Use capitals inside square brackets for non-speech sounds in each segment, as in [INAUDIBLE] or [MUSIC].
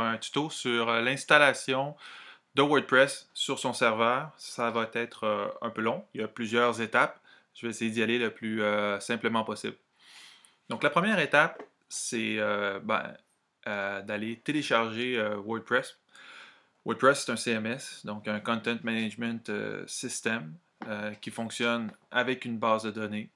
un tuto sur euh, l'installation de WordPress sur son serveur. Ça va être euh, un peu long, il y a plusieurs étapes. Je vais essayer d'y aller le plus euh, simplement possible. Donc la première étape, c'est ben, d'aller télécharger WordPress. WordPress, c'est un CMS, donc un Content Management System qui fonctionne avec une base de données.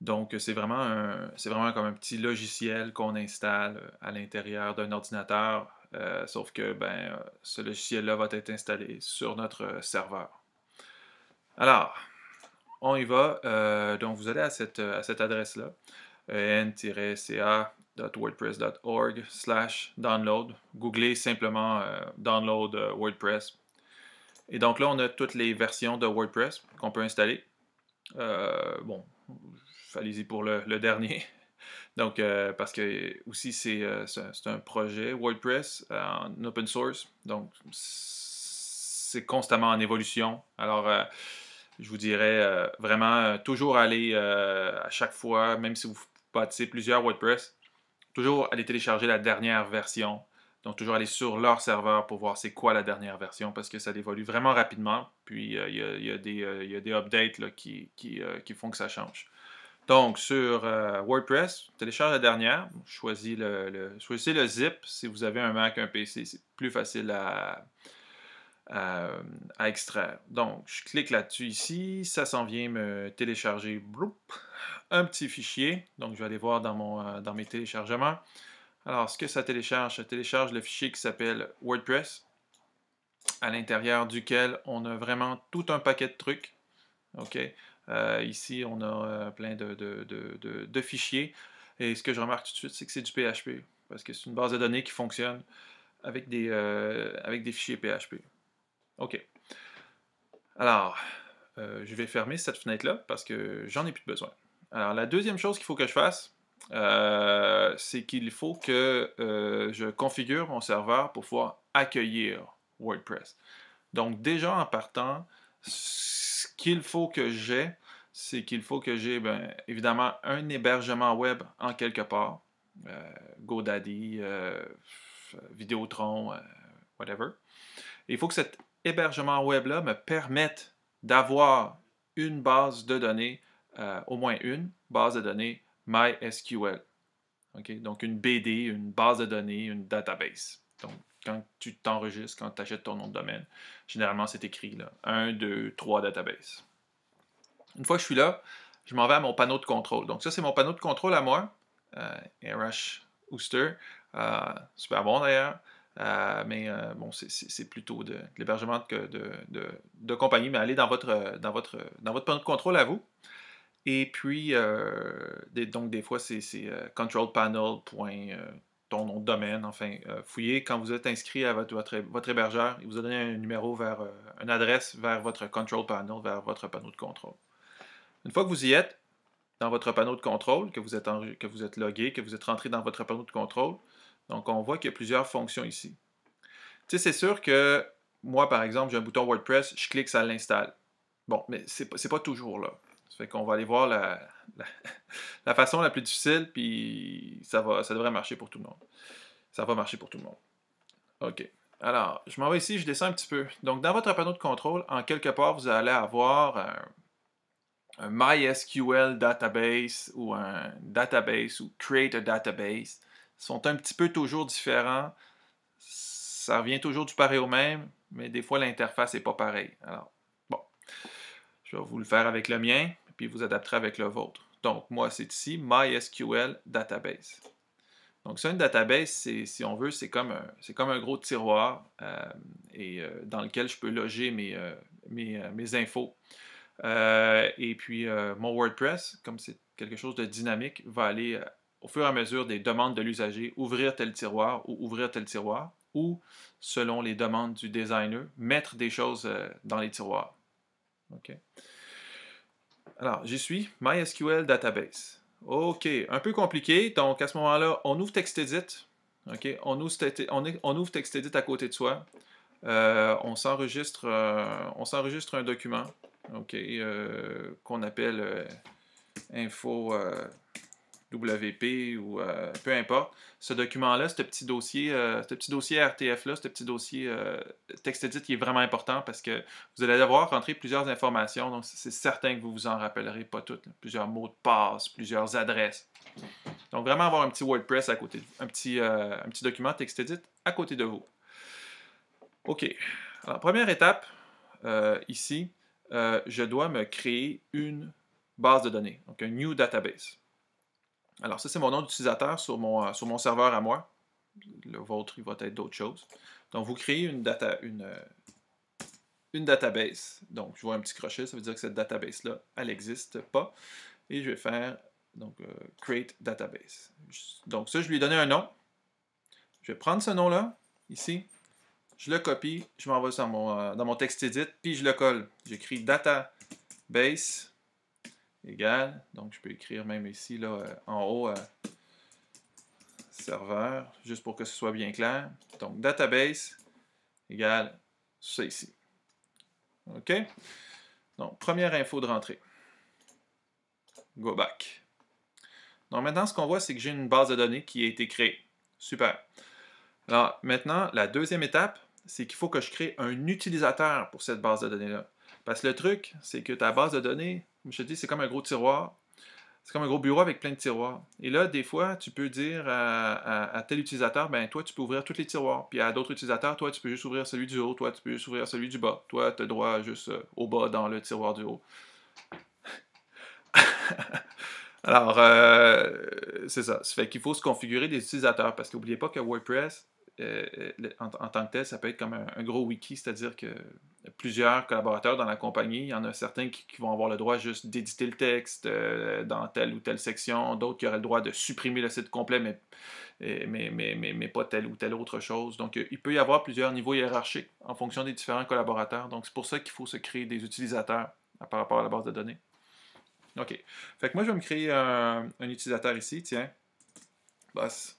Donc, euh, c'est vraiment, vraiment comme un petit logiciel qu'on installe euh, à l'intérieur d'un ordinateur, euh, sauf que ben, ce logiciel-là va être installé sur notre serveur. Alors, on y va. donc, vous allez à cette, cette adresse-là, n cawordpressorg slash download. Googlez simplement download WordPress. Et donc là, on a toutes les versions de WordPress qu'on peut installer. bon, allez-y pour le, dernier. [LAUGHS] Donc, euh, parce que aussi, c'est euh, un projet WordPress euh, en open source. Donc, c'est constamment en évolution. Alors, je vous dirais vraiment toujours aller à chaque fois, même si vous bâtissez plusieurs WordPress, toujours aller télécharger la dernière version. Donc, toujours aller sur leur serveur pour voir c'est quoi la dernière version parce que ça évolue vraiment rapidement. Puis, il y, a, des updates là, qui font que ça change. Donc, sur euh, WordPress, télécharge la dernière. Choisis le, choisissez le zip si vous avez un Mac, un PC. C'est plus facile à, à, extraire. Donc, je clique là-dessus ici. Ça s'en vient me télécharger un petit fichier. Donc, je vais aller voir dans, mon, euh, dans mes téléchargements. Alors, ce que ça télécharge, ça télécharge le fichier qui s'appelle WordPress, à l'intérieur duquel on a vraiment tout un paquet de trucs. OK? Euh, ici, on a euh, plein de, fichiers. Et ce que je remarque tout de suite, c'est que c'est du PHP, parce que c'est une base de données qui fonctionne avec des, euh, fichiers PHP. OK. Alors, je vais fermer cette fenêtre-là parce que j'en ai plus besoin. Alors, la deuxième chose qu'il faut que je fasse, c'est qu'il faut que je configure mon serveur pour pouvoir accueillir WordPress. Donc, déjà en partant, ce qu'il faut que j'ai, c'est qu'il faut que j'ai ben, évidemment un hébergement web en quelque part. Euh, GoDaddy, euh, Vidéotron, euh, whatever. il faut que cet hébergement web-là me permette d'avoir une base de données, euh, au moins une base de données MySQL. ok Donc une BD, une base de données, une database. Donc quand tu t'enregistres, quand tu achètes ton nom de domaine, généralement c'est écrit là, 1, 2, 3 database. Une fois que je suis là, je m'en vais à mon panneau de contrôle. Donc ça, c'est mon panneau de contrôle à moi, euh, RH Ooster, euh, super bon d'ailleurs, euh, mais euh, bon, c'est plutôt de, l'hébergement de, de, compagnie, mais allez dans votre, dans, votre, dans votre panneau de contrôle à vous. Et puis, donc des fois, c'est controlpanel.com nom de domaine, enfin, euh, fouillez quand vous êtes inscrit à votre, votre, hébergeur, il vous a donné un numéro vers, euh, une adresse vers votre control panel, vers votre panneau de contrôle. Une fois que vous y êtes, dans votre panneau de contrôle, que vous êtes, que vous êtes logué, que vous êtes rentré dans votre panneau de contrôle, donc on voit qu'il y a plusieurs fonctions ici. Tu sais, c'est sûr que moi, par exemple, j'ai un bouton WordPress, je clique, ça l'installe. Bon, mais ce n'est pas toujours là. Ça fait qu'on va aller voir [LAUGHS] la, façon la plus difficile, puis ça, va, ça devrait marcher pour tout le monde. Ça va marcher pour tout le monde. OK. Alors, je m'en vais ici, je descends un petit peu. Donc, dans votre panneau de contrôle, en quelque part, vous allez avoir un, MySQL database ou un database ou create a database. Ils sont un petit peu toujours différents. Ça revient toujours du pareil au même, mais des fois l'interface n'est pas pareille. Alors, bon, je vais vous le faire avec le mien puis vous adapterez avec le vôtre. Donc, moi, c'est ici MySQL Database. Donc, ça, une database, si on veut, c'est comme, un, comme un gros tiroir euh, et, euh, dans lequel je peux loger mes, euh, mes infos. et puis, mon WordPress, comme c'est quelque chose de dynamique, va aller au fur et à mesure des demandes de l'usager, ouvrir tel tiroir ou ouvrir tel tiroir, ou, selon les demandes du designer, mettre des choses dans les tiroirs. OK? Alors, j'y suis, MySQL Database. OK, un peu compliqué. Donc, à ce moment-là, on ouvre TextEdit. OK, on ouvre, on TextEdit à côté de soi. Euh, euh, on s'enregistre un document OK, euh, qu'on appelle info WP ou euh, peu importe, ce document-là, ce petit dossier, euh, ce petit dossier RTF-là, ce petit dossier euh, TextEdit qui est vraiment important parce que vous allez devoir rentrer plusieurs informations, donc c'est certain que vous vous en rappellerez pas toutes. Plusieurs mots de passe, plusieurs adresses. Donc vraiment avoir un petit WordPress à côté, un petit, un petit document TextEdit à côté de vous. OK. Alors première étape, ici, je dois me créer une base de données, donc un new database. Alors, ça, c'est mon nom d'utilisateur sur mon, euh, sur mon serveur à moi. Le vôtre, il va être d'autres choses. Donc, vous créez une, data, une, euh, une database. Donc, je vois un petit crochet, ça veut dire que cette database-là, elle n'existe pas. Et je vais faire donc, euh, Create Database. Donc, ça, je lui ai donné un nom. Je vais prendre ce nom-là, ici. Je le copie, je m'envoie dans mon, dans mon texte edit, puis je le colle. J'écris database égal Donc, je peux écrire même ici, là, euh, en haut, euh, serveur, juste pour que ce soit bien clair. Donc, database égale ça ici. OK? Donc, première info de rentrée. Go back. Donc, maintenant, ce qu'on voit, c'est que j'ai une base de données qui a été créée. Super. Alors, maintenant, la deuxième étape, c'est qu'il faut que je crée un utilisateur pour cette base de données-là. Parce que le truc, c'est que ta base de données, je te dis, c'est comme un gros tiroir. C'est comme un gros bureau avec plein de tiroirs. Et là, des fois, tu peux dire à, tel utilisateur, ben toi, tu peux ouvrir tous les tiroirs. Puis à d'autres utilisateurs, toi, tu peux juste ouvrir celui du haut, toi, tu peux juste ouvrir celui du bas. Toi, tu as droit juste euh, au bas dans le tiroir du haut. [LAUGHS] Alors, euh, c'est ça. Ça fait qu'il faut se configurer des utilisateurs parce qu'oubliez pas que WordPress, euh, en, tant que tel, ça peut être comme un, gros wiki, c'est-à-dire que plusieurs collaborateurs dans la compagnie, il y en a certains qui, vont avoir le droit juste d'éditer le texte euh, dans telle ou telle section, d'autres qui auraient le droit de supprimer le site complet, mais, mais, mais, mais, pas telle ou telle autre chose. Donc, euh, il peut y avoir plusieurs niveaux hiérarchiques en fonction des différents collaborateurs. Donc, c'est pour ça qu'il faut se créer des utilisateurs par rapport à la base de données. OK. Fait que moi, je vais me créer un, un utilisateur ici, tiens. Boss.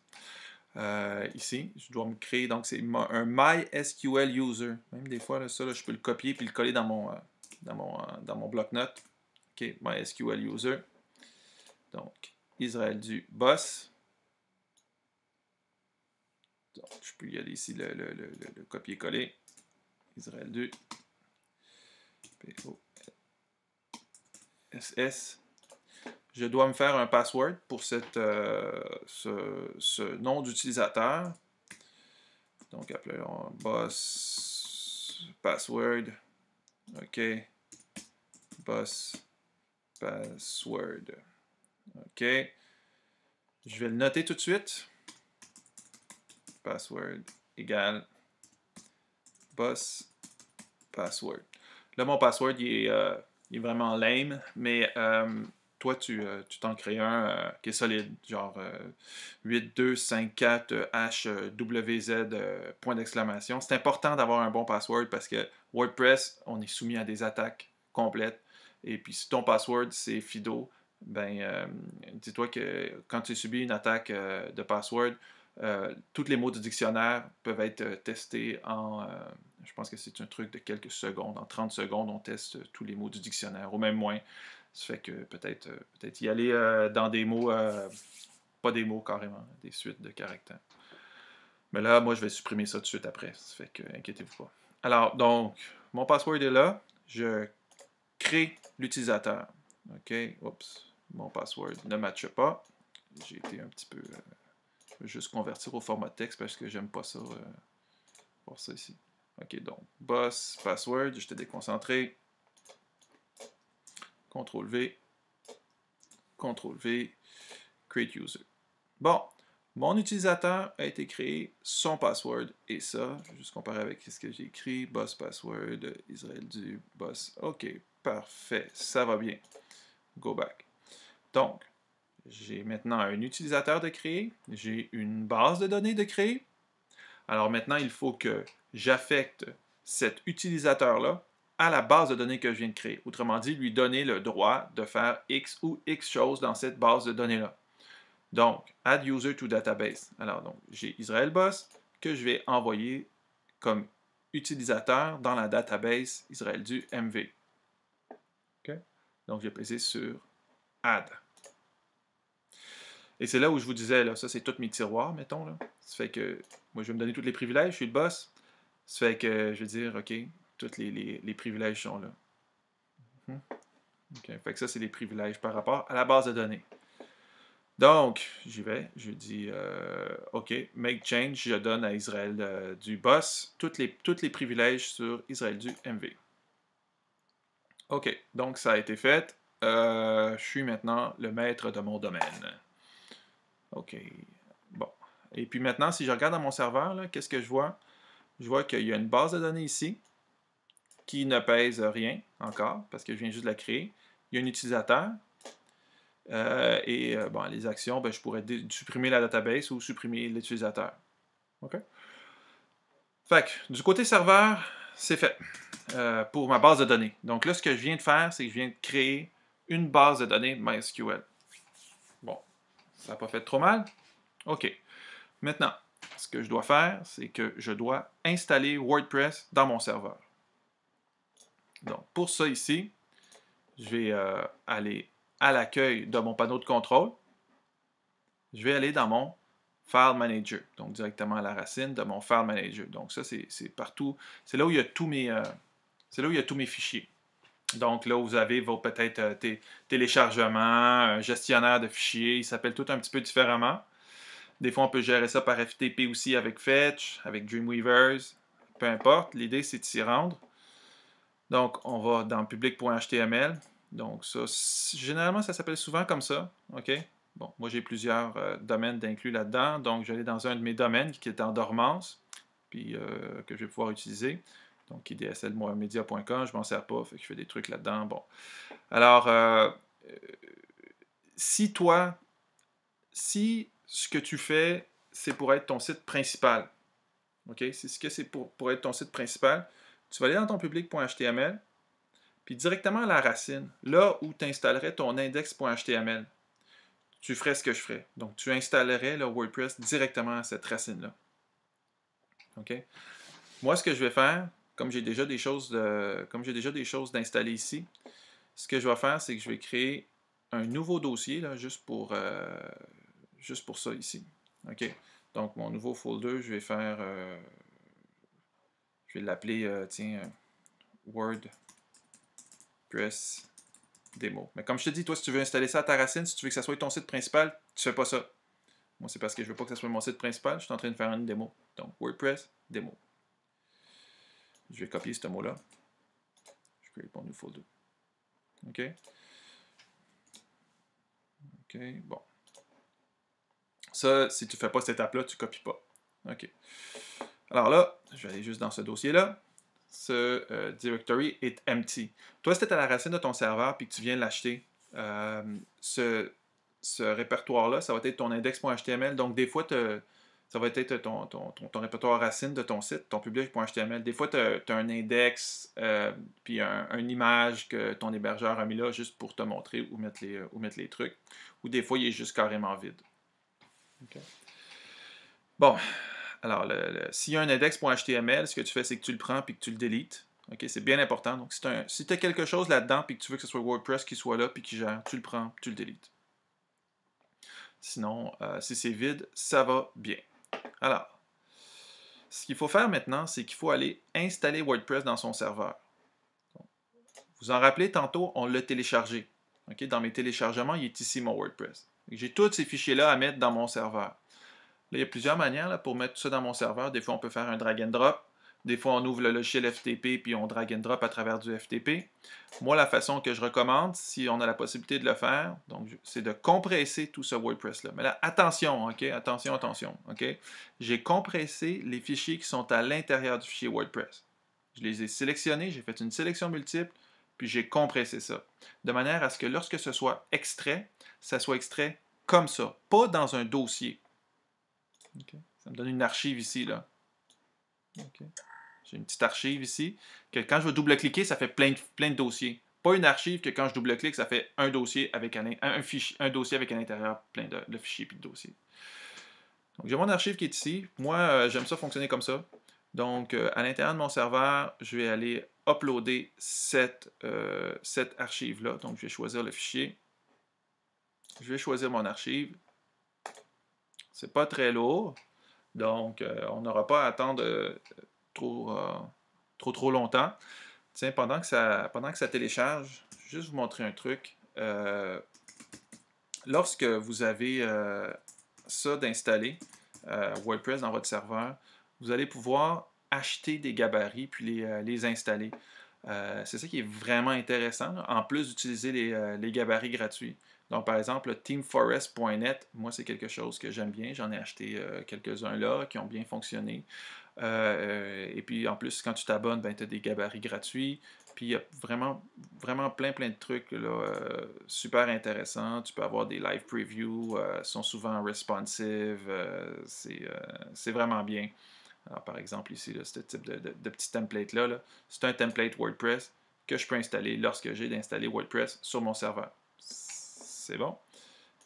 Euh, ici, je dois me créer, donc c'est un MySQL user. Même des fois, ça, je peux le copier puis le coller dans mon, euh, dans mon, euh, mon bloc-notes. OK, MySQL user. Donc, Israël du boss. Donc, je peux y aller ici, le, copier-coller. Israël du. s SS je dois me faire un password pour cette, euh, ce, nom d'utilisateur. Donc, appelons boss password. OK. Boss password. OK. Je vais le noter tout de suite. Password égale boss password. Là, mon password, il est, euh, vraiment lame, mais... Euh, toi, euh, tu t'en crées un euh, qui est solide, genre 8, 2, 5, 4, point d'exclamation. C'est important d'avoir un bon password parce que WordPress, on est soumis à des attaques complètes. Et puis, si ton password, c'est Fido, ben, euh, dis-toi que quand tu subis une attaque de password, tous les mots du dictionnaire peuvent être testés en je pense que c'est un truc de quelques secondes. En 30 secondes, on teste tous les mots du dictionnaire, au même moins. Ça fait que peut-être euh, peut y aller euh, dans des mots, euh, pas des mots carrément, des suites de caractères. Mais là, moi, je vais supprimer ça tout de suite après. Ça fait que, inquiétez-vous pas. Alors, donc, mon password est là. Je crée l'utilisateur. OK. Oups. Mon password ne matche pas. J'ai été un petit peu... je vais juste convertir au format de texte parce que j'aime pas ça. Euh, ça ici. OK, donc, boss, password. J'étais déconcentré. CTRL V, CTRL V, Create User. Bon, mon utilisateur a été créé, son password et ça. Je vais juste comparer avec ce que j'ai écrit. Boss password, Israël du boss. OK, parfait, ça va bien. Go back. Donc, j'ai maintenant un utilisateur de créer, j'ai une base de données de créer. Alors maintenant, il faut que j'affecte cet utilisateur-là à la base de données que je viens de créer. Autrement dit, lui donner le droit de faire X ou X choses dans cette base de données-là. Donc, add user to database. Alors, donc, j'ai Israel Boss que je vais envoyer comme utilisateur dans la database Israel du MV. Donc, je vais peser sur add. Et c'est là où je vous disais, là, ça c'est tous mes tiroirs, mettons. Là. Ça fait que moi je vais me donner tous les privilèges, je suis le boss. Ça fait que je vais dire, OK, tous les, privilèges sont là. Mhm. Fait que ça, c'est les privilèges par rapport à la base de données. Donc, j'y vais, je dis euh, OK, make change, je donne à Israël euh, du boss tous les, privilèges sur Israël du MV. OK, donc ça a été fait. Euh, je suis maintenant le maître de mon domaine. OK, bon. Et puis maintenant, si je regarde dans mon serveur, qu'est-ce que je vois? Je vois qu'il y a une base de données ici, qui ne pèse rien encore, parce que je viens juste de la créer. Il y a un utilisateur. Euh, et euh, les actions, ben, je pourrais supprimer la database ou supprimer l'utilisateur. OK? Fait du côté serveur, c'est fait euh, pour ma base de données. Donc là, ce que je viens de faire, c'est que je viens de créer une base de données MySQL. Bon, ça n'a pas fait trop mal. OK. Maintenant, ce que je dois faire, c'est que je dois installer WordPress dans mon serveur. Donc, pour ça ici, je vais euh, aller à l'accueil de mon panneau de contrôle. Je vais aller dans mon File Manager, donc directement à la racine de mon File Manager. Donc ça, c'est partout. C'est là où il y a tous mes, euh, c'est là où il y a tous mes fichiers. Donc là, vous avez vos peut-être euh, tes téléchargements, un gestionnaire de fichiers, ils s'appellent tout un petit peu différemment. Des fois, on peut gérer ça par FTP aussi avec Fetch, avec Dreamweavers, peu importe. L'idée, c'est de s'y rendre. Donc, on va dans public.html. Donc, ça, généralement, ça s'appelle souvent comme ça. OK? Bon, moi, j'ai plusieurs euh, domaines d'inclus là-dedans. Donc, j'allais dans un de mes domaines qui est en dormance, puis euh, que je vais pouvoir utiliser. Donc, idslmedia.com, je m'en sers pas, fait que je fais des trucs là-dedans. Bon. Alors, euh, si toi, si ce que tu fais, c'est pour être ton site principal, OK? Si ce que c'est pour être ton site principal, tu vas aller dans ton public.html, puis directement à la racine, là où tu installerais ton index.html, tu ferais ce que je ferais. Donc, tu installerais le WordPress directement à cette racine-là. OK? Moi, ce que je vais faire, comme j'ai déjà des choses comme j'ai déjà des choses d'installer ici, ce que je vais faire, c'est que je vais créer un nouveau dossier, juste pour, euh, juste pour ça ici. OK? Donc, mon nouveau folder, je vais faire... Euh, je vais l'appeler, euh, tiens, euh, WordPress démo. Mais comme je te dis, toi, si tu veux installer ça à ta racine, si tu veux que ça soit ton site principal, tu fais pas ça. Moi, c'est parce que je veux pas que ça soit mon site principal. Je suis en train de faire une démo. Donc, WordPress démo. Je vais copier ce mot-là. Je crée mon new folder. OK? OK, bon. Ça, si tu fais pas cette étape-là, tu copies pas. OK. Alors là, je vais aller juste dans ce dossier-là. Ce euh, directory est empty. Toi, si tu es à la racine de ton serveur puis que tu viens l'acheter, euh, ce, répertoire-là, ça va être ton index.html. Donc, des fois, ça va être ton, ton, répertoire racine de ton site, ton public.html. Des fois, tu as, un index, euh, puis un, une image que ton hébergeur a mis là juste pour te montrer où mettre les, trucs. Ou des fois, il est juste carrément vide. Bon, alors, s'il y a un index.html, ce que tu fais, c'est que tu le prends puis que tu le délites. c'est bien important. Donc, si tu as, quelque chose là-dedans puis que tu veux que ce soit WordPress qui soit là puis qui gère, tu le prends, tu le délites. Sinon, euh, si c'est vide, ça va bien. Alors, ce qu'il faut faire maintenant, c'est qu'il faut aller installer WordPress dans son serveur. vous en rappelez, tantôt, on l'a téléchargé. Ok, dans mes téléchargements, il est ici mon WordPress. J'ai tous ces fichiers-là à mettre dans mon serveur il y a plusieurs manières pour mettre tout ça dans mon serveur. Des fois, on peut faire un drag and drop. Des fois, on ouvre le logiciel FTP puis on drag and drop à travers du FTP. Moi, la façon que je recommande, si on a la possibilité de le faire, c'est de compresser tout ce WordPress-là. Mais là, attention, OK? Attention, attention, OK? J'ai compressé les fichiers qui sont à l'intérieur du fichier WordPress. Je les ai sélectionnés, j'ai fait une sélection multiple, puis j'ai compressé ça. De manière à ce que lorsque ce soit extrait, ça soit extrait comme ça, pas dans un dossier. Ça me donne une archive ici, là. J'ai une petite archive ici, que quand je vais double-cliquer, ça fait plein de, plein de dossiers. Pas une archive que quand je double-clique, ça fait un dossier avec un, un, fichier, un dossier avec à l'intérieur plein de, fichiers et de dossiers. Donc j'ai mon archive qui est ici. Moi, euh, j'aime ça fonctionner comme ça. Donc euh, à l'intérieur de mon serveur, je vais aller uploader cette, euh, cette archive-là. Donc je vais choisir le fichier. Je vais choisir mon archive. C'est pas très lourd. Donc, euh, on n'aura pas à attendre euh, trop, euh, trop, trop longtemps. Tiens, pendant que, ça, pendant que ça télécharge, je vais juste vous montrer un truc. lorsque vous avez ça d'installer, WordPress dans votre serveur, vous allez pouvoir acheter des gabarits puis les, installer. c'est ça qui est vraiment intéressant, en plus d'utiliser les gabarits gratuits. Donc, par exemple, teamforest.net, moi, c'est quelque chose que j'aime bien. J'en ai acheté euh, quelques-uns là qui ont bien fonctionné. Euh, et puis, en plus, quand tu t'abonnes, ben, tu as des gabarits gratuits. Puis, il y a vraiment, vraiment plein, plein de trucs là, euh, super intéressants. Tu peux avoir des live previews, sont souvent responsive. c'est vraiment bien. Alors, par exemple, ici, ce type de, petit template-là, -là, c'est un template WordPress que je peux installer lorsque j'ai d'installer WordPress sur mon serveur. C'est bon.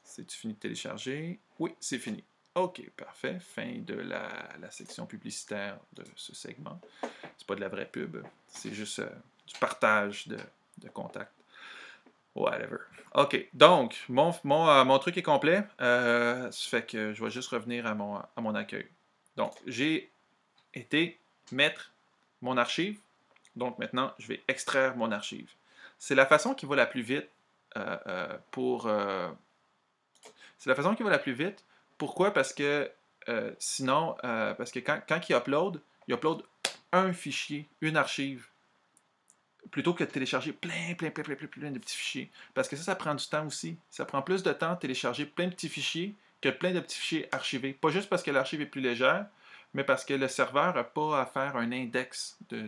cest fini de télécharger? Oui, c'est fini. OK, parfait. Fin de la, section publicitaire de ce segment. C'est pas de la vraie pub, c'est juste euh, du partage de, contacts. Whatever. OK, donc, mon, mon, euh, mon truc est complet. Euh, ça fait que je vais juste revenir à mon, à mon accueil. Donc, j'ai été mettre mon archive. Donc, maintenant, je vais extraire mon archive. C'est la façon qui va la plus vite euh, euh, pour... Euh, c'est la façon qui va la plus vite. Pourquoi? Parce que sinon, parce que quand, il upload, il upload un fichier, une archive, plutôt que de télécharger plein, plein, plein, plein, plein, de petits fichiers. Parce que ça, ça prend du temps aussi. Ça prend plus de temps de télécharger plein de petits fichiers que plein de petits fichiers archivés. Pas juste parce que l'archive est plus légère, mais parce que le serveur n'a pas à faire un index de,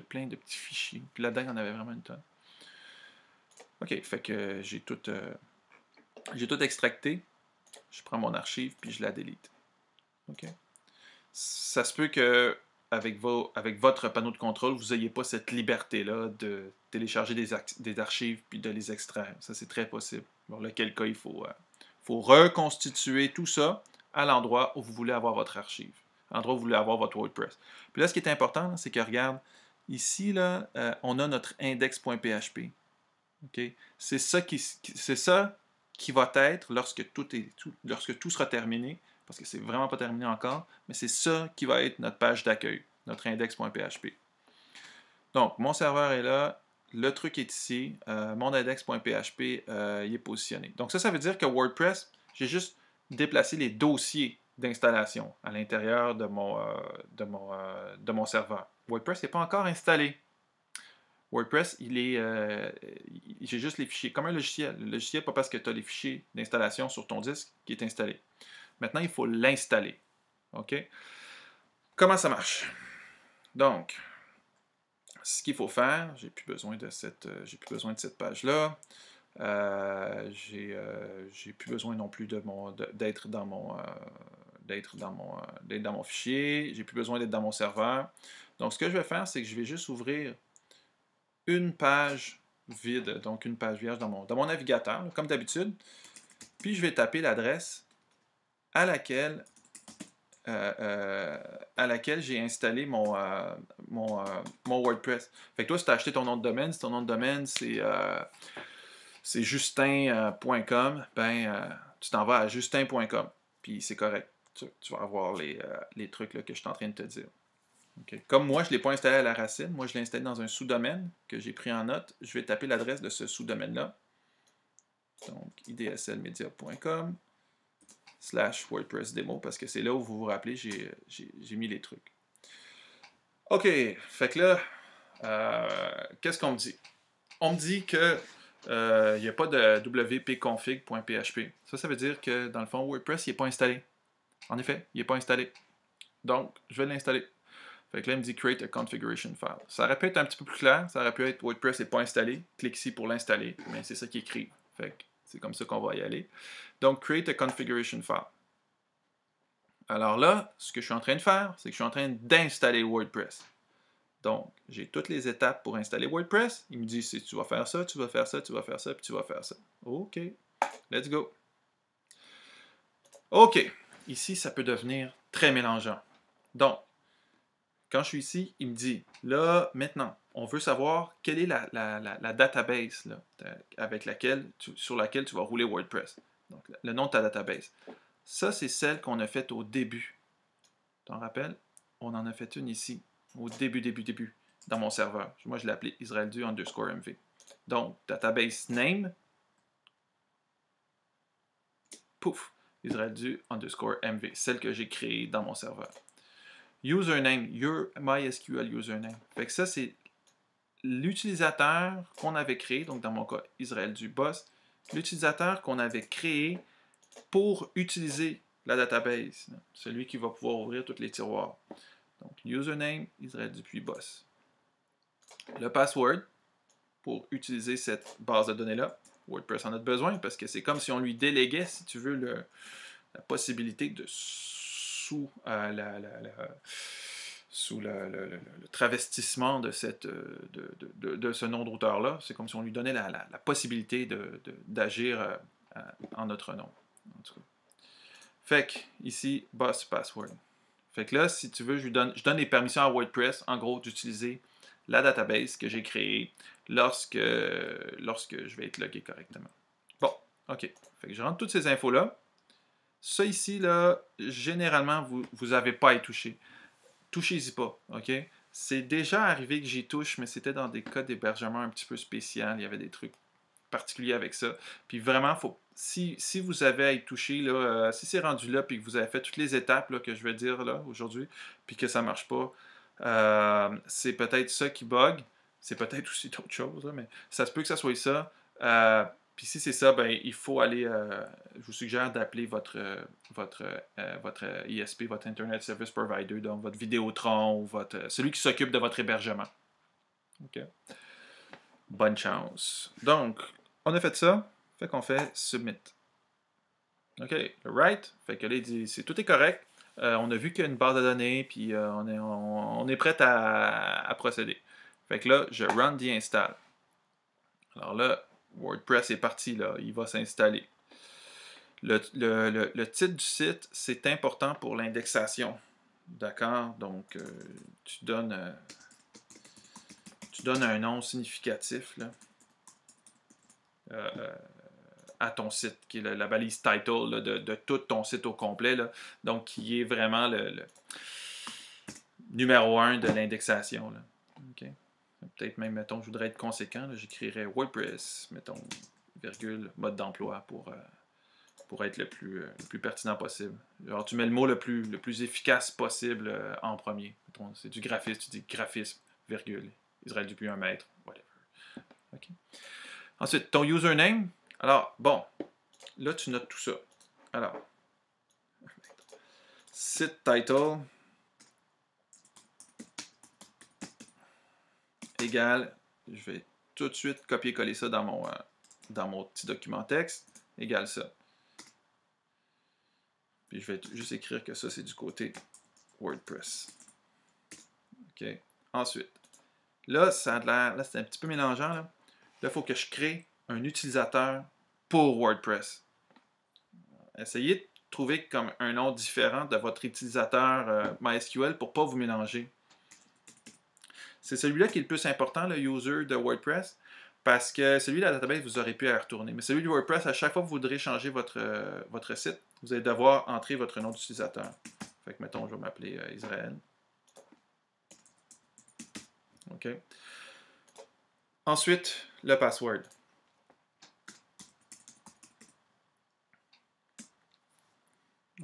plein de petits fichiers. Puis là-dedans, il y en avait vraiment une tonne. OK, fait que j'ai tout, euh, tout extracté. Je prends mon archive puis je la délite. OK. Ça se peut que avec, vos, avec votre panneau de contrôle, vous n'ayez pas cette liberté-là de télécharger des, archives puis de les extraire. Ça, c'est très possible. Dans lequel cas, il faut, euh, faut reconstituer tout ça à l'endroit où vous voulez avoir votre archive, à l'endroit où vous voulez avoir votre WordPress. Puis là, ce qui est important, c'est que regarde, ici, là, euh, on a notre index.php. C'est ça qui, va être lorsque tout, est, lorsque tout sera terminé, parce que c'est vraiment pas terminé encore, mais c'est ça qui va être notre page d'accueil, notre index.php. Donc, mon serveur est là, le truc est ici, euh, mon index.php euh, est positionné. Donc ça, ça veut dire que WordPress, j'ai juste déplacé les dossiers d'installation à l'intérieur de, mon, euh, de mon serveur. WordPress n'est pas encore installé. WordPress, il est, euh, j'ai juste les fichiers, comme un logiciel. Le logiciel, pas parce que tu as les fichiers d'installation sur ton disque qui est installé. Maintenant, il faut l'installer. OK? Comment ça marche? Donc, ce qu'il faut faire, j'ai plus besoin de cette, euh, j'ai plus besoin de cette page-là. Euh, je j'ai plus besoin non plus de d'être dans mon d'être dans mon dans mon fichier. J'ai plus besoin d'être dans mon serveur. Donc, ce que je vais faire, c'est que je vais juste ouvrir une page vide, donc une page vierge dans mon, navigateur, comme d'habitude. Puis je vais taper l'adresse à laquelle, euh, euh, laquelle j'ai installé mon, euh, mon, WordPress. Fait que toi, si tu as acheté ton nom de domaine, si ton nom de domaine c'est justin.com, ben tu t'en vas à justin.com, puis c'est correct. Tu, vas avoir les, trucs que je suis en train de te dire. Comme moi, je ne l'ai pas installé à la racine, moi je l'ai installé dans un sous-domaine que j'ai pris en note. Je vais taper l'adresse de ce sous-domaine-là. Donc, idslmedia.com slash WordPress demo parce que c'est là où vous vous rappelez, j'ai mis les trucs. OK, fait que là, euh, qu'est-ce qu'on me dit? On me dit que euh, il n'y a pas de wp-config.php. Ça, ça veut dire que dans le fond, WordPress n'est pas installé. En effet, il n'est pas installé. Donc, je vais l'installer. Fait que là, il me dit Create a configuration file. Ça aurait pu être un petit peu plus clair. Ça aurait pu être WordPress n'est pas installé. Clique ici pour l'installer. Mais c'est ça qui écrit. Fait que c'est comme ça qu'on va y aller. Donc, Create a configuration file. Alors là, ce que je suis en train de faire, c'est que je suis en train d'installer WordPress. Donc, j'ai toutes les étapes pour installer WordPress. Il me dit si tu vas faire ça, tu vas faire ça, tu vas faire ça, puis tu vas faire ça. OK, let's go. OK, ici, ça peut devenir très mélangeant. Donc, quand je suis ici, il me dit, là, maintenant, on veut savoir quelle est la, la, la, database avec laquelle sur laquelle tu vas rouler WordPress. Donc, le nom de ta database. Ça, c'est celle qu'on a faite au début. Tu T'en rappelles? On en a fait une ici, au début, début, début, dans mon serveur. Moi, je l'ai appelé israeldu underscore mv. Donc, database name. Pouf! du underscore mv, celle que j'ai créée dans mon serveur username, your MySQL username. Fait que ça, c'est l'utilisateur qu'on avait créé, donc dans mon cas, Israël du boss, l'utilisateur qu'on avait créé pour utiliser la database, celui qui va pouvoir ouvrir tous les tiroirs. Donc, username, Israël puits Boss. Le password pour utiliser cette base de données-là. WordPress en a besoin parce que c'est comme si on lui déléguait, si tu veux, la possibilité de sous euh, le, travestissement de, cette, euh, de, ce nom d'auteur-là. C'est comme si on lui donnait la, possibilité d'agir euh, en notre nom. Fait que, ici, boss password. Fait que là, si tu veux, je, donne, je les permissions à WordPress, en gros, d'utiliser la database que j'ai créée lorsque, lorsque je vais être logué correctement. Bon, OK. Fait que je rentre toutes ces infos-là. Ça ici, là, généralement, vous n'avez pas à y toucher. Touchez-y pas, OK? C'est déjà arrivé que j'y touche, mais c'était dans des cas d'hébergement un petit peu spécial. Il y avait des trucs particuliers avec ça. Puis vraiment, faut, si, si vous avez à y toucher, là, euh, si c'est rendu là, puis que vous avez fait toutes les étapes là, que je vais dire là aujourd'hui, puis que ça ne marche pas, euh, c'est peut-être ça qui bug. C'est peut-être aussi d'autres choses, mais ça se peut que ça soit ça. Euh, puis si c'est ça, ben, il faut aller, euh, je vous suggère d'appeler votre, euh, votre, euh, votre ISP, votre Internet Service Provider, donc votre Vidéotron ou votre, celui qui s'occupe de votre hébergement. OK. Bonne chance. Donc, on a fait ça, fait qu'on fait Submit. OK, right, fait que là, il dit, tout est correct. on a vu qu'il y a une barre de données, puis on, est, est prêt à, à procéder. Fait que là, je run the install. Alors là, WordPress est parti, là, il va s'installer. Le, titre du site, c'est important pour l'indexation. D'accord? Donc, euh, tu, donnes, euh, tu donnes un nom significatif là, euh, à ton site, qui est la, balise title de, tout ton site au complet. Là, donc, qui est vraiment le, numéro un de l'indexation. OK? Peut-être même, mettons, je voudrais être conséquent, j'écrirais WordPress, mettons, virgule, mode d'emploi pour, euh, pour être le plus, euh, plus pertinent possible. Alors, tu mets le mot le plus, le plus efficace possible euh, en premier. C'est du graphisme, tu dis graphisme, virgule, Israël depuis un mètre, whatever. Ensuite, ton username. Alors, bon, là, tu notes tout ça. Alors, site title. égale, je vais tout de suite copier-coller ça dans mon, euh, dans mon petit document texte, égal ça. Puis je vais juste écrire que ça, c'est du côté WordPress. OK. Ensuite, là, ça a l'air, là, c'est un petit peu mélangeant. Là, il faut que je crée un utilisateur pour WordPress. Essayez de trouver comme un nom différent de votre utilisateur euh, MySQL pour ne pas vous mélanger. C'est celui-là qui est le plus important, le user de WordPress, parce que celui de la database, vous aurez pu y retourner. Mais celui de WordPress, à chaque fois que vous voudrez changer votre, euh, votre site, vous allez devoir entrer votre nom d'utilisateur. Fait que, mettons, je vais m'appeler euh, Israël. OK. Ensuite, le password.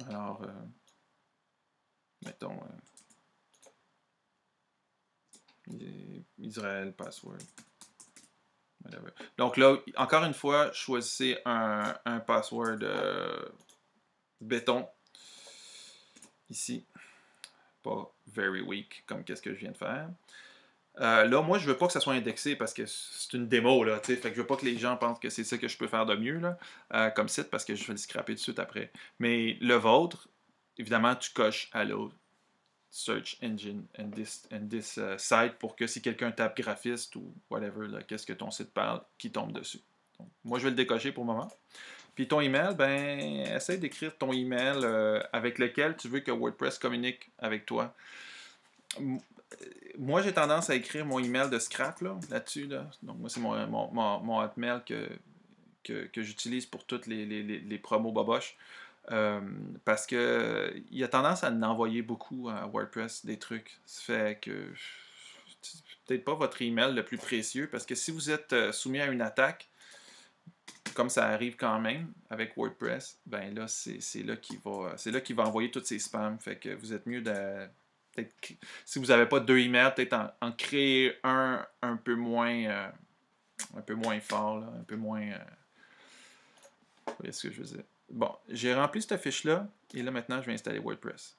Alors, euh, mettons... Israel password. Donc là, encore une fois, choisissez un, password euh, béton. Ici. Pas very weak, comme qu'est-ce que je viens de faire. Euh, là, moi, je veux pas que ça soit indexé parce que c'est une démo, là, tu Fait je veux pas que les gens pensent que c'est ça que je peux faire de mieux, là, euh, comme site, parce que je vais le scraper tout de suite après. Mais le vôtre, évidemment, tu coches à l'autre search engine and this, euh, site pour que si quelqu'un tape graphiste ou whatever, qu'est-ce que ton site parle, qui tombe dessus. moi, je vais le décocher pour le moment. Puis ton email, ben, essaie d'écrire ton email euh, avec lequel tu veux que WordPress communique avec toi. Euh, moi, j'ai tendance à écrire mon email de scrap là-dessus. Donc, moi, c'est mon, mon, Hotmail que, que, j'utilise pour toutes les, les, les, les promos boboches. Euh, parce que il a tendance à en envoyer beaucoup à WordPress des trucs. Ça fait que peut-être pas votre email le plus précieux parce que si vous êtes euh, soumis à une attaque, comme ça arrive quand même avec WordPress, ben là c'est là qui va c'est là qui va envoyer toutes ces spams. Fait que vous êtes mieux de si vous n'avez pas deux emails, peut-être en, créer un un peu moins euh, un peu moins fort, un peu moins. vous voyez ce que je veux dire? Bon, j'ai rempli cette fiche-là et là maintenant je vais installer WordPress.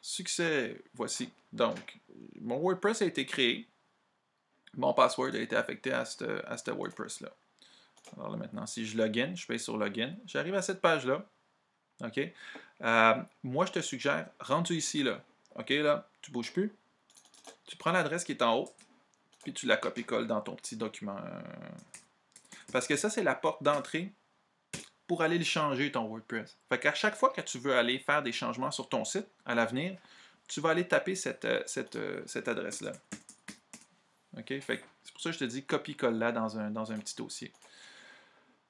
Succès, voici. Donc, mon WordPress a été créé. Mon password a été affecté à ce WordPress-là. Alors là maintenant, si je login, je paye sur login, j'arrive à cette page-là. OK? Euh, moi, je te suggère, rentre-tu ici, là. OK, là, tu bouges plus. Tu prends l'adresse qui est en haut, puis tu la copies-colles dans ton petit document. Euh. Parce que ça, c'est la porte d'entrée pour aller le changer, ton WordPress. Fait qu'à chaque fois que tu veux aller faire des changements sur ton site à l'avenir, tu vas aller taper cette, euh, euh, cette, adresse-là. OK? Fait c'est pour ça que je te dis copie colle là dans un, dans un petit dossier.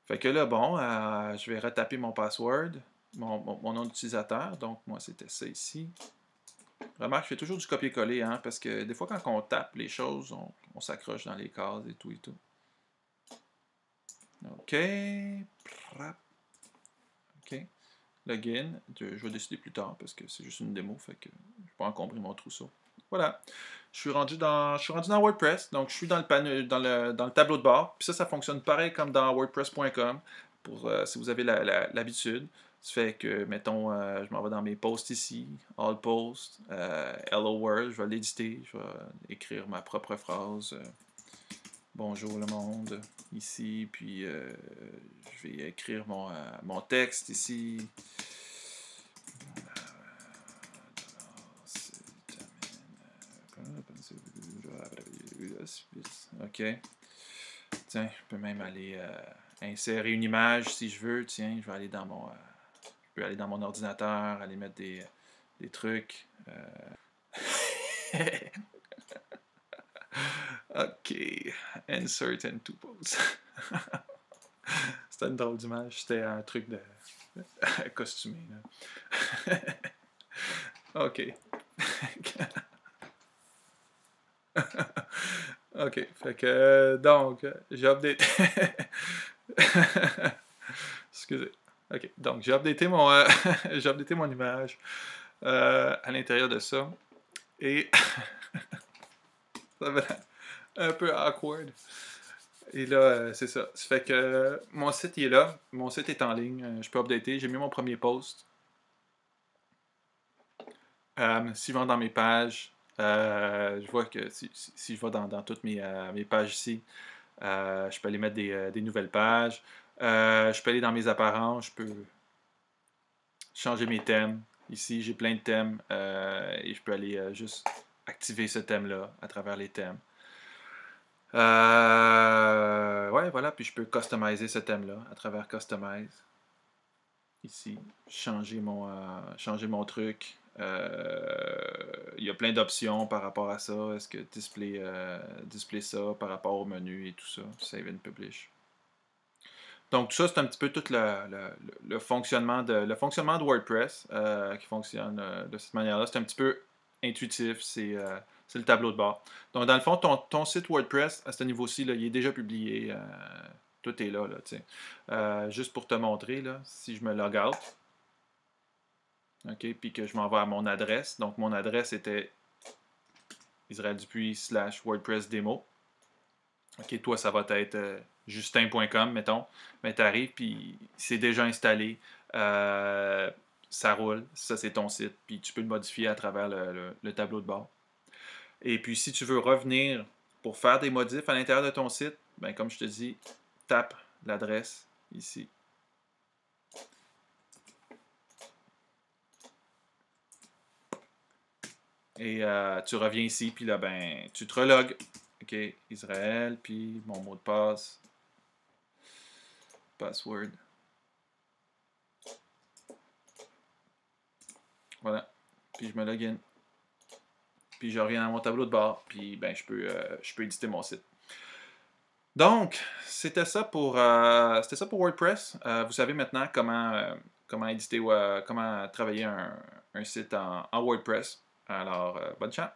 Fait que là, bon, euh, je vais retaper mon password, mon, nom d'utilisateur. Donc, moi, c'était ça ici. Remarque, je fais toujours du copier-coller, hein, parce que des fois, quand on tape les choses, on, s'accroche dans les cases et tout et tout. OK. Prap. OK. Login. Je vais décider plus tard parce que c'est juste une démo, fait que je vais pas encombrer mon trousseau. Voilà. Je suis rendu dans, suis WordPress. Donc, je suis dans le, panneau, dans le, tableau de bord. Puis ça, ça fonctionne pareil comme dans WordPress.com. Pour, euh, si vous avez l'habitude. Ça fait que, mettons, euh, je m'en vais dans mes posts ici, All Posts, euh, Hello World, je vais l'éditer, je vais écrire ma propre phrase, bonjour le monde ici, puis euh, je vais écrire euh, mon, texte ici. Ok. Tiens, je peux même aller euh, insérer une image si je veux. Tiens, je vais aller dans mon, je peux aller dans mon ordinateur, aller mettre des, des trucs. [LAUGHS] OK. and two pose. [LAUGHS] C'était une drôle d'image. C'était un truc de [LAUGHS] costumé. Là. [LAUGHS] OK. OK. Fait que, donc, j'ai updaté. Excusez. OK. Donc, j'ai updaté, mon, euh, j'ai updaté mon image euh, à l'intérieur de ça. Et. ça va un peu awkward. Et là, euh, c'est ça. Ça fait que euh, mon site est là. Mon site est en ligne. Euh, je peux updater. J'ai mis mon premier post. Euh, suivant dans mes pages, je vois que si, si, je vais dans, toutes mes, mes, pages ici, je peux aller mettre des, des nouvelles pages. je peux aller dans mes apparences. Je peux changer mes thèmes. Ici, j'ai plein de thèmes et je peux aller juste activer ce thème-là à travers les thèmes. Euh, ouais, voilà. Puis je peux customiser ce thème-là à travers Customize. Ici, changer mon, euh, changer mon truc. Euh, il y a plein d'options par rapport à ça. Est-ce que display, euh, display ça par rapport au menu et tout ça. Save and Publish. Donc, tout ça, c'est un petit peu tout le, fonctionnement, de, le fonctionnement de WordPress qui fonctionne de cette manière-là. C'est un petit peu intuitif, c'est c'est le tableau de bord. Donc, dans le fond, ton, ton site WordPress, à ce niveau-ci, il est déjà publié. Euh, tout est là, là tu sais. Euh, juste pour te montrer, si je me log out, OK, puis que je m'en vais à mon adresse. Donc, mon adresse était israeldupuis slash WordPress démo. OK, toi, ça va être euh, justin.com, mettons. Mais tu arrives, puis c'est déjà installé. ça roule, ça c'est ton site, puis tu peux le modifier à travers le tableau de bord. Et puis, si tu veux revenir pour faire des modifs à l'intérieur de ton site, ben, comme je te dis, tape l'adresse ici. Et euh, tu reviens ici, puis là, ben, tu te relogues. OK, Israël, puis mon mot de passe. Password. Voilà. Puis je me login puis je reviens dans mon tableau de bord, puis ben, je, peux, euh, je peux éditer mon site. Donc, c'était ça, pour, euh, ça pour WordPress. Euh, vous savez maintenant comment, comment éditer comment travailler un, site en, en WordPress. Alors, bonne chance!